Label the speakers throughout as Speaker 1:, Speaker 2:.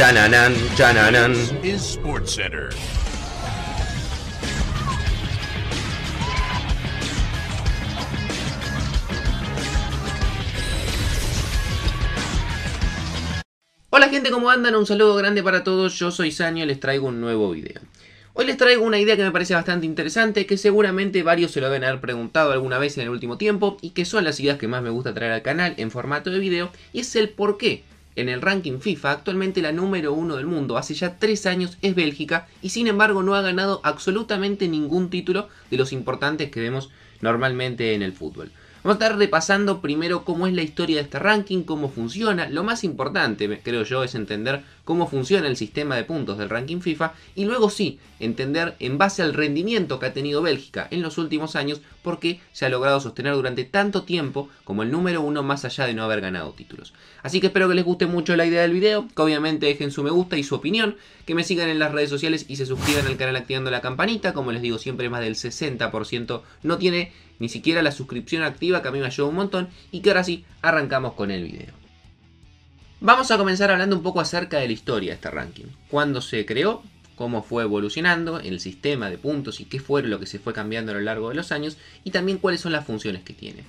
Speaker 1: Chananan, chananan. Center. Hola gente, ¿cómo andan? Un saludo grande para todos, yo soy Sanyo y les traigo un nuevo video. Hoy les traigo una idea que me parece bastante interesante, que seguramente varios se lo deben haber preguntado alguna vez en el último tiempo, y que son las ideas que más me gusta traer al canal en formato de video, y es el por qué en el ranking FIFA, actualmente la número uno del mundo, hace ya tres años, es Bélgica y sin embargo no ha ganado absolutamente ningún título de los importantes que vemos normalmente en el fútbol. Vamos a estar repasando primero cómo es la historia de este ranking, cómo funciona. Lo más importante, creo yo, es entender cómo funciona el sistema de puntos del ranking FIFA y luego sí, entender en base al rendimiento que ha tenido Bélgica en los últimos años porque se ha logrado sostener durante tanto tiempo como el número uno más allá de no haber ganado títulos. Así que espero que les guste mucho la idea del video, que obviamente dejen su me gusta y su opinión, que me sigan en las redes sociales y se suscriban al canal activando la campanita, como les digo siempre más del 60% no tiene ni siquiera la suscripción activa que a mí me ayuda un montón y que ahora sí arrancamos con el video. Vamos a comenzar hablando un poco acerca de la historia de este ranking. ¿Cuándo se creó? cómo fue evolucionando el sistema de puntos y qué fue lo que se fue cambiando a lo largo de los años y también cuáles son las funciones que tiene.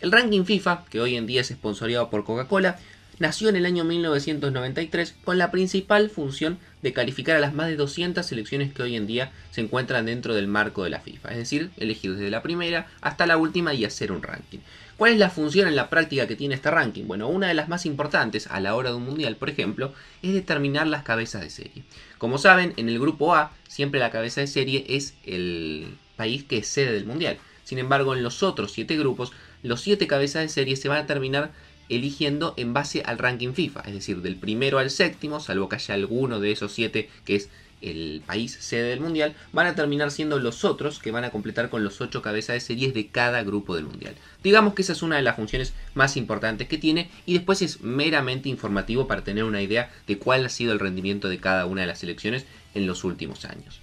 Speaker 1: El ranking FIFA, que hoy en día es patrocinado por Coca-Cola, nació en el año 1993 con la principal función de calificar a las más de 200 selecciones que hoy en día se encuentran dentro del marco de la FIFA, es decir, elegir desde la primera hasta la última y hacer un ranking. ¿Cuál es la función en la práctica que tiene este ranking? Bueno, una de las más importantes a la hora de un mundial, por ejemplo, es determinar las cabezas de serie. Como saben, en el grupo A siempre la cabeza de serie es el país que es sede del mundial. Sin embargo, en los otros siete grupos, los siete cabezas de serie se van a terminar eligiendo en base al ranking FIFA, es decir, del primero al séptimo, salvo que haya alguno de esos siete que es el país sede del mundial, van a terminar siendo los otros que van a completar con los ocho cabezas de serie de cada grupo del mundial. Digamos que esa es una de las funciones más importantes que tiene y después es meramente informativo para tener una idea de cuál ha sido el rendimiento de cada una de las selecciones en los últimos años.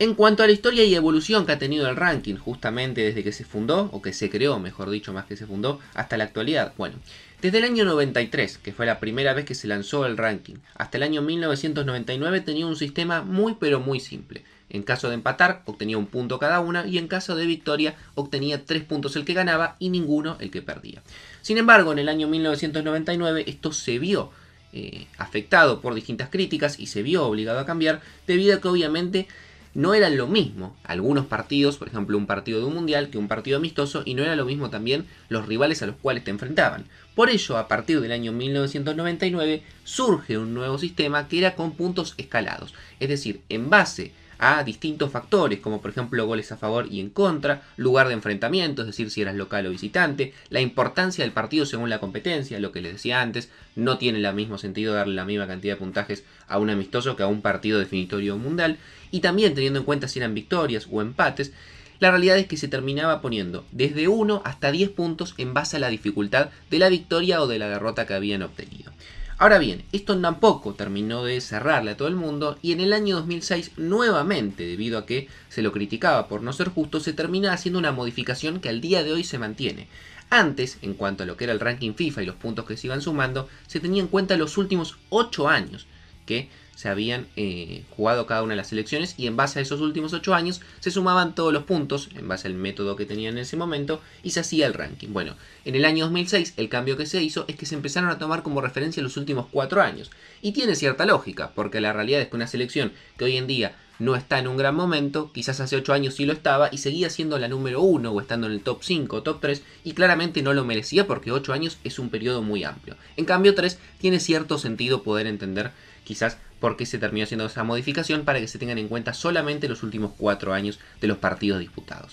Speaker 1: En cuanto a la historia y evolución que ha tenido el ranking, justamente desde que se fundó, o que se creó, mejor dicho, más que se fundó, hasta la actualidad. Bueno, desde el año 93, que fue la primera vez que se lanzó el ranking, hasta el año 1999 tenía un sistema muy pero muy simple. En caso de empatar, obtenía un punto cada una y en caso de victoria, obtenía tres puntos el que ganaba y ninguno el que perdía. Sin embargo, en el año 1999 esto se vio eh, afectado por distintas críticas y se vio obligado a cambiar debido a que obviamente no eran lo mismo algunos partidos, por ejemplo un partido de un mundial que un partido amistoso, y no era lo mismo también los rivales a los cuales te enfrentaban. Por ello, a partir del año 1999 surge un nuevo sistema que era con puntos escalados, es decir, en base a a distintos factores, como por ejemplo goles a favor y en contra, lugar de enfrentamiento, es decir, si eras local o visitante, la importancia del partido según la competencia, lo que les decía antes, no tiene el mismo sentido darle la misma cantidad de puntajes a un amistoso que a un partido definitorio mundial, y también teniendo en cuenta si eran victorias o empates, la realidad es que se terminaba poniendo desde 1 hasta 10 puntos en base a la dificultad de la victoria o de la derrota que habían obtenido. Ahora bien, esto tampoco terminó de cerrarle a todo el mundo y en el año 2006 nuevamente, debido a que se lo criticaba por no ser justo, se termina haciendo una modificación que al día de hoy se mantiene. Antes, en cuanto a lo que era el ranking FIFA y los puntos que se iban sumando, se tenía en cuenta los últimos 8 años, que se habían eh, jugado cada una de las selecciones y en base a esos últimos 8 años se sumaban todos los puntos en base al método que tenían en ese momento y se hacía el ranking. Bueno, en el año 2006 el cambio que se hizo es que se empezaron a tomar como referencia los últimos 4 años y tiene cierta lógica porque la realidad es que una selección que hoy en día no está en un gran momento, quizás hace 8 años sí lo estaba y seguía siendo la número 1 o estando en el top 5 o top 3 y claramente no lo merecía porque 8 años es un periodo muy amplio. En cambio 3 tiene cierto sentido poder entender quizás porque se terminó haciendo esa modificación para que se tengan en cuenta solamente los últimos cuatro años de los partidos disputados.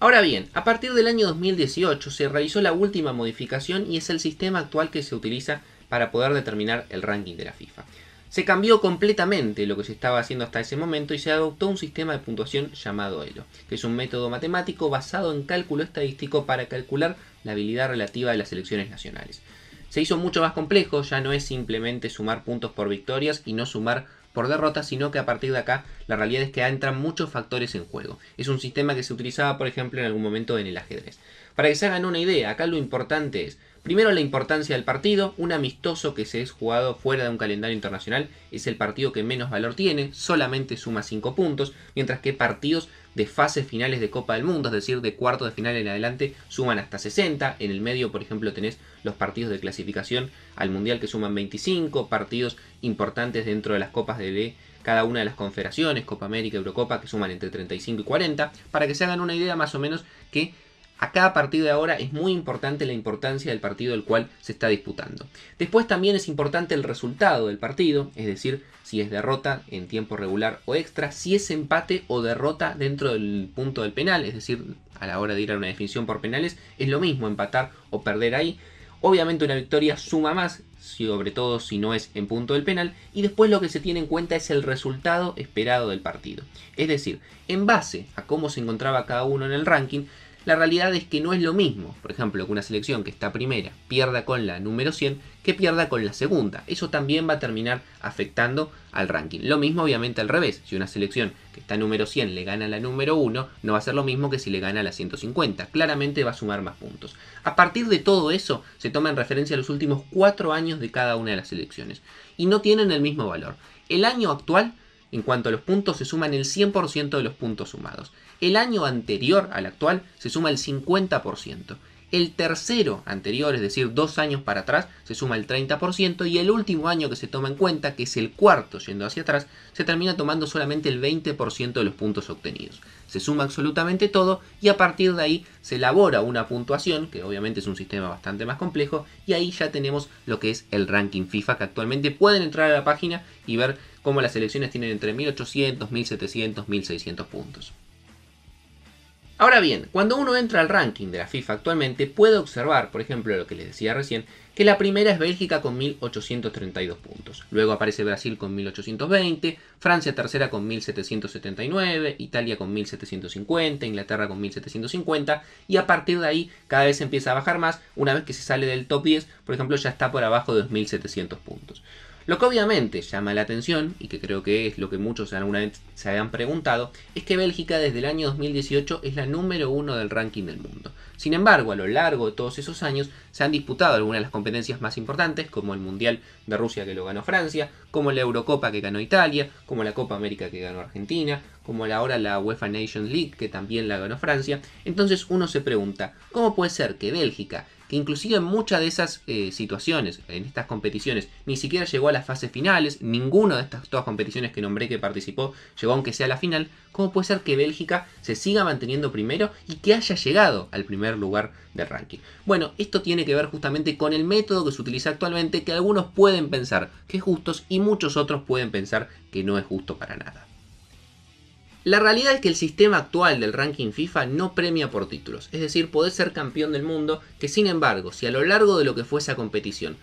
Speaker 1: Ahora bien, a partir del año 2018 se realizó la última modificación y es el sistema actual que se utiliza para poder determinar el ranking de la FIFA. Se cambió completamente lo que se estaba haciendo hasta ese momento y se adoptó un sistema de puntuación llamado ELO, que es un método matemático basado en cálculo estadístico para calcular la habilidad relativa de las selecciones nacionales se hizo mucho más complejo, ya no es simplemente sumar puntos por victorias y no sumar por derrotas, sino que a partir de acá la realidad es que entran muchos factores en juego. Es un sistema que se utilizaba, por ejemplo, en algún momento en el ajedrez. Para que se hagan una idea, acá lo importante es, primero la importancia del partido, un amistoso que se es jugado fuera de un calendario internacional es el partido que menos valor tiene, solamente suma 5 puntos, mientras que partidos de fases finales de Copa del Mundo, es decir, de cuartos de final en adelante suman hasta 60. En el medio, por ejemplo, tenés los partidos de clasificación al Mundial que suman 25, partidos importantes dentro de las copas de cada una de las confederaciones, Copa América, Eurocopa, que suman entre 35 y 40, para que se hagan una idea más o menos que a cada partido de ahora es muy importante la importancia del partido el cual se está disputando. Después también es importante el resultado del partido, es decir, si es derrota en tiempo regular o extra, si es empate o derrota dentro del punto del penal, es decir, a la hora de ir a una definición por penales, es lo mismo empatar o perder ahí. Obviamente una victoria suma más, sobre todo si no es en punto del penal, y después lo que se tiene en cuenta es el resultado esperado del partido. Es decir, en base a cómo se encontraba cada uno en el ranking, la realidad es que no es lo mismo, por ejemplo, que una selección que está primera pierda con la número 100 que pierda con la segunda. Eso también va a terminar afectando al ranking. Lo mismo obviamente al revés. Si una selección que está número 100 le gana la número 1, no va a ser lo mismo que si le gana la 150. Claramente va a sumar más puntos. A partir de todo eso, se toma en referencia los últimos 4 años de cada una de las selecciones. Y no tienen el mismo valor. El año actual en cuanto a los puntos, se suman el 100% de los puntos sumados. El año anterior al actual se suma el 50%. El tercero anterior, es decir, dos años para atrás, se suma el 30% y el último año que se toma en cuenta, que es el cuarto yendo hacia atrás, se termina tomando solamente el 20% de los puntos obtenidos. Se suma absolutamente todo y a partir de ahí se elabora una puntuación, que obviamente es un sistema bastante más complejo, y ahí ya tenemos lo que es el ranking FIFA, que actualmente pueden entrar a la página y ver como las elecciones tienen entre 1800, 1700, 1600 puntos. Ahora bien, cuando uno entra al ranking de la FIFA actualmente, puede observar, por ejemplo, lo que les decía recién, que la primera es Bélgica con 1832 puntos, luego aparece Brasil con 1820, Francia tercera con 1779, Italia con 1750, Inglaterra con 1750, y a partir de ahí cada vez empieza a bajar más, una vez que se sale del top 10, por ejemplo, ya está por abajo de 2700 puntos. Lo que obviamente llama la atención, y que creo que es lo que muchos alguna vez se han preguntado, es que Bélgica desde el año 2018 es la número uno del ranking del mundo. Sin embargo, a lo largo de todos esos años se han disputado algunas de las competencias más importantes, como el Mundial de Rusia que lo ganó Francia, como la Eurocopa que ganó Italia, como la Copa América que ganó Argentina, como ahora la UEFA Nations League que también la ganó Francia. Entonces uno se pregunta, ¿cómo puede ser que Bélgica, que inclusive en muchas de esas eh, situaciones, en estas competiciones, ni siquiera llegó a las fases finales, ninguna de estas todas competiciones que nombré que participó llegó aunque sea a la final, ¿cómo puede ser que Bélgica se siga manteniendo primero y que haya llegado al primer lugar del ranking? Bueno, esto tiene que ver justamente con el método que se utiliza actualmente, que algunos pueden pensar que es justo y muchos otros pueden pensar que no es justo para nada. La realidad es que el sistema actual del ranking FIFA no premia por títulos, es decir, podés ser campeón del mundo, que sin embargo, si a lo largo de lo que fue esa competición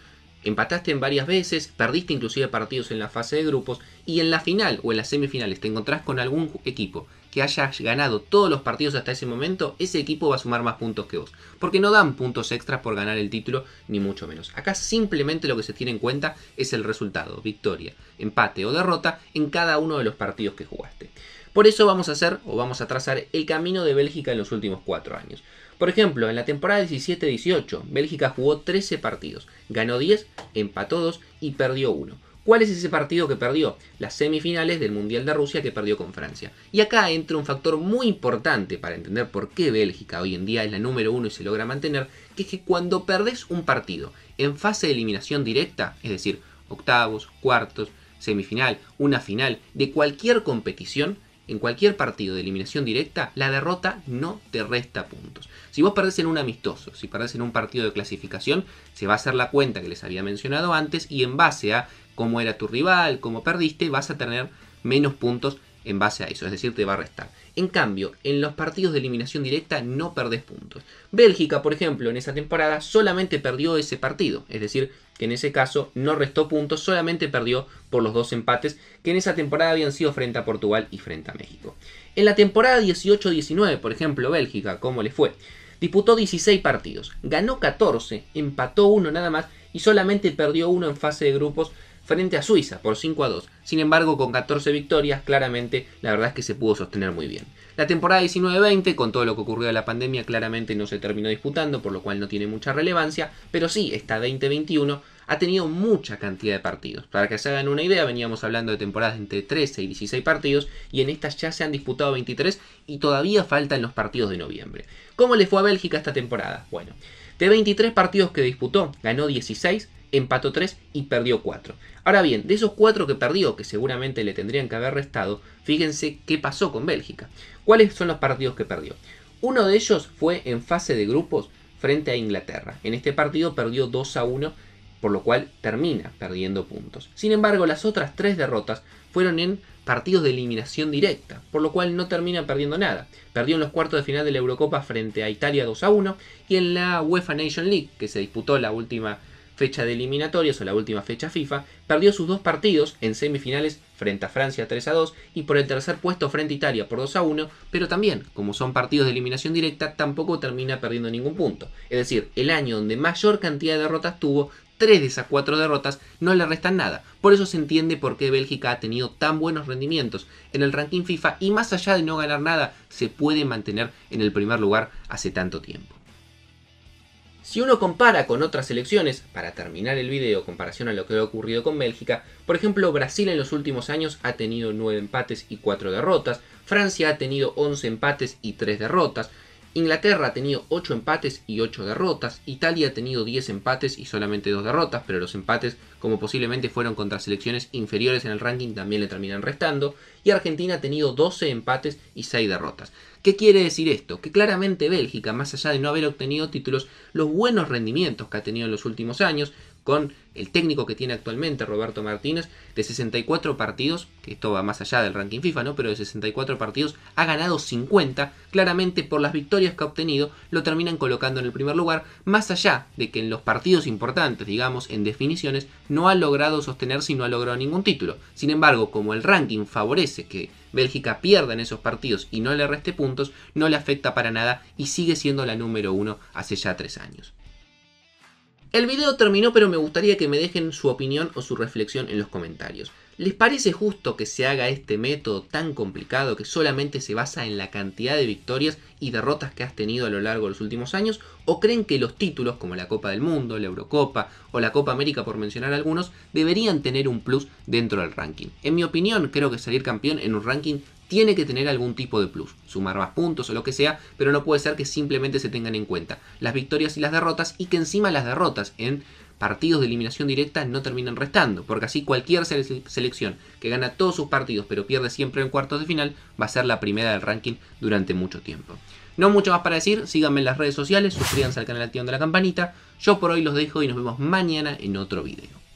Speaker 1: empataste en varias veces, perdiste inclusive partidos en la fase de grupos y en la final o en las semifinales te encontrás con algún equipo que haya ganado todos los partidos hasta ese momento, ese equipo va a sumar más puntos que vos. Porque no dan puntos extras por ganar el título, ni mucho menos. Acá simplemente lo que se tiene en cuenta es el resultado, victoria, empate o derrota en cada uno de los partidos que jugaste. Por eso vamos a hacer o vamos a trazar el camino de Bélgica en los últimos cuatro años. Por ejemplo, en la temporada 17-18, Bélgica jugó 13 partidos, ganó 10, empató 2 y perdió 1. ¿Cuál es ese partido que perdió? Las semifinales del Mundial de Rusia que perdió con Francia. Y acá entra un factor muy importante para entender por qué Bélgica hoy en día es la número uno y se logra mantener, que es que cuando perdés un partido en fase de eliminación directa, es decir, octavos, cuartos, semifinal, una final, de cualquier competición, en cualquier partido de eliminación directa, la derrota no te resta puntos. Si vos perdés en un amistoso, si perdés en un partido de clasificación, se va a hacer la cuenta que les había mencionado antes y en base a cómo era tu rival, cómo perdiste, vas a tener menos puntos en base a eso, es decir, te va a restar. En cambio, en los partidos de eliminación directa no perdés puntos. Bélgica, por ejemplo, en esa temporada solamente perdió ese partido, es decir, que en ese caso no restó puntos, solamente perdió por los dos empates que en esa temporada habían sido frente a Portugal y frente a México. En la temporada 18-19, por ejemplo, Bélgica, ¿cómo le fue? Disputó 16 partidos, ganó 14, empató uno nada más y solamente perdió uno en fase de grupos frente a Suiza por 5 a 2. Sin embargo, con 14 victorias, claramente la verdad es que se pudo sostener muy bien. La temporada 19-20, con todo lo que ocurrió de la pandemia, claramente no se terminó disputando, por lo cual no tiene mucha relevancia, pero sí, esta 20-21 ha tenido mucha cantidad de partidos. Para que se hagan una idea, veníamos hablando de temporadas entre 13 y 16 partidos y en estas ya se han disputado 23 y todavía faltan los partidos de noviembre. ¿Cómo le fue a Bélgica esta temporada? Bueno, de 23 partidos que disputó, ganó 16, empató 3 y perdió 4. Ahora bien, de esos 4 que perdió, que seguramente le tendrían que haber restado, fíjense qué pasó con Bélgica. ¿Cuáles son los partidos que perdió? Uno de ellos fue en fase de grupos frente a Inglaterra. En este partido perdió 2 a 1, por lo cual termina perdiendo puntos. Sin embargo, las otras 3 derrotas fueron en partidos de eliminación directa, por lo cual no termina perdiendo nada. Perdió en los cuartos de final de la Eurocopa frente a Italia 2 a 1 y en la UEFA Nation League, que se disputó la última fecha de eliminatorias o la última fecha FIFA, perdió sus dos partidos en semifinales frente a Francia 3 a 2 y por el tercer puesto frente a Italia por 2 a 1, pero también, como son partidos de eliminación directa, tampoco termina perdiendo ningún punto. Es decir, el año donde mayor cantidad de derrotas tuvo tres de esas 4 derrotas no le restan nada. Por eso se entiende por qué Bélgica ha tenido tan buenos rendimientos en el ranking FIFA y más allá de no ganar nada, se puede mantener en el primer lugar hace tanto tiempo. Si uno compara con otras selecciones, para terminar el video comparación a lo que ha ocurrido con Bélgica, por ejemplo Brasil en los últimos años ha tenido 9 empates y 4 derrotas, Francia ha tenido 11 empates y 3 derrotas, Inglaterra ha tenido 8 empates y 8 derrotas. Italia ha tenido 10 empates y solamente 2 derrotas, pero los empates, como posiblemente fueron contra selecciones inferiores en el ranking, también le terminan restando. Y Argentina ha tenido 12 empates y 6 derrotas. ¿Qué quiere decir esto? Que claramente Bélgica, más allá de no haber obtenido títulos, los buenos rendimientos que ha tenido en los últimos años, con el técnico que tiene actualmente, Roberto Martínez, de 64 partidos, que esto va más allá del ranking FIFA, ¿no? Pero de 64 partidos ha ganado 50, claramente por las victorias que ha obtenido, lo terminan colocando en el primer lugar, más allá de que en los partidos importantes, digamos, en definiciones, no ha logrado sostenerse y no ha logrado ningún título. Sin embargo, como el ranking favorece que Bélgica pierda en esos partidos y no le reste puntos, no le afecta para nada y sigue siendo la número uno hace ya tres años. El video terminó, pero me gustaría que me dejen su opinión o su reflexión en los comentarios. ¿Les parece justo que se haga este método tan complicado que solamente se basa en la cantidad de victorias y derrotas que has tenido a lo largo de los últimos años? ¿O creen que los títulos como la Copa del Mundo, la Eurocopa o la Copa América por mencionar algunos deberían tener un plus dentro del ranking? En mi opinión creo que salir campeón en un ranking tiene que tener algún tipo de plus, sumar más puntos o lo que sea, pero no puede ser que simplemente se tengan en cuenta las victorias y las derrotas y que encima las derrotas en partidos de eliminación directa no terminan restando, porque así cualquier selección que gana todos sus partidos pero pierde siempre en cuartos de final va a ser la primera del ranking durante mucho tiempo. No mucho más para decir, síganme en las redes sociales, suscríbanse al canal activando la campanita. Yo por hoy los dejo y nos vemos mañana en otro video.